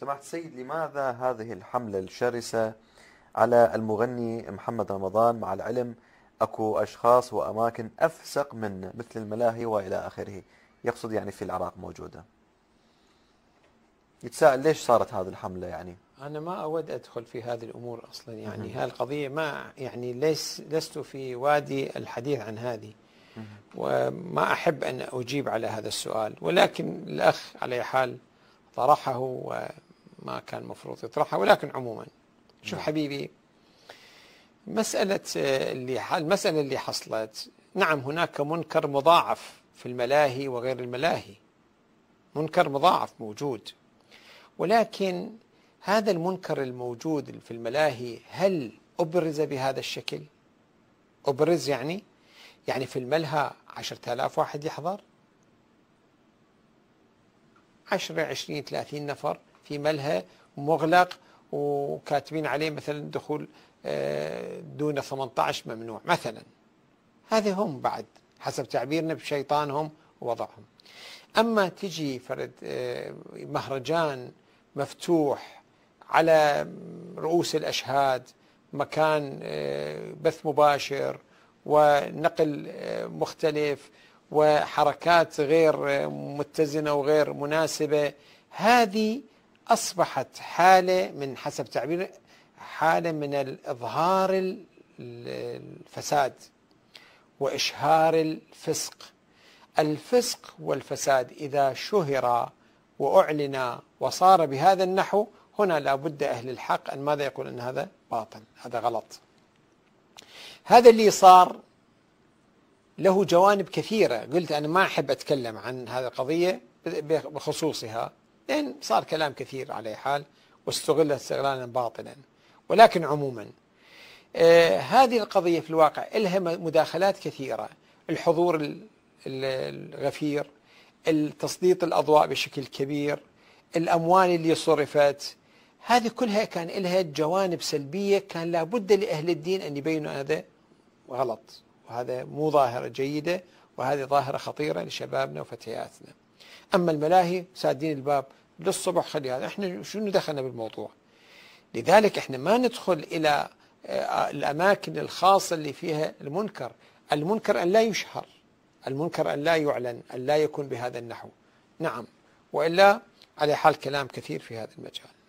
سمعت سيد لماذا هذه الحملة الشرسة على المغني محمد رمضان مع العلم اكو اشخاص واماكن افسق منه مثل الملاهي والى اخره يقصد يعني في العراق موجوده يتساءل ليش صارت هذه الحمله يعني انا ما اود ادخل في هذه الامور اصلا يعني هذه القضيه ما يعني ليس لست في وادي الحديث عن هذه وما احب ان اجيب على هذا السؤال ولكن الاخ على حال طرحه و ما كان مفروض يطرحها ولكن عموما شوف نعم. حبيبي مسألة آه، اللي المسألة اللي حصلت نعم هناك منكر مضاعف في الملاهي وغير الملاهي منكر مضاعف موجود ولكن هذا المنكر الموجود في الملاهي هل أبرز بهذا الشكل؟ أبرز يعني يعني في الملهى عشرة آلاف واحد يحضر عشرة عشرين ثلاثين نفر في ملهى مغلق وكاتبين عليه مثلا دخول آه، دون 18 ممنوع مثلا هذه هم بعد حسب تعبيرنا بشيطانهم ووضعهم أما تجي فرد آه، مهرجان مفتوح على رؤوس الأشهاد مكان آه، بث مباشر ونقل مختلف وحركات غير متزنة وغير مناسبة هذه أصبحت حالة من حسب تعبير حالة من الإظهار الفساد وإشهار الفسق الفسق والفساد إذا شهر وأعلن وصار بهذا النحو هنا لابد أهل الحق أن ماذا يقول أن هذا باطل هذا غلط هذا اللي صار له جوانب كثيرة قلت أنا ما أحب أتكلم عن هذه القضية بخصوصها لأن صار كلام كثير على حال واستغل استغلالا باطلا ولكن عموما آه هذه القضية في الواقع لها مداخلات كثيرة الحضور الغفير تسليط الأضواء بشكل كبير الأموال اللي صرفت هذه كلها كان لها جوانب سلبية كان لابد لأهل الدين أن يبينوا هذا غلط وهذا مو ظاهرة جيدة وهذه ظاهرة خطيرة لشبابنا وفتياتنا أما الملاهي سادين الباب للصبح خلي هذا احنا شو دخلنا بالموضوع لذلك احنا ما ندخل إلى آه، الأماكن الخاصة اللي فيها المنكر المنكر أن لا يشهر المنكر أن لا يعلن أن لا يكون بهذا النحو نعم وإلا على حال كلام كثير في هذا المجال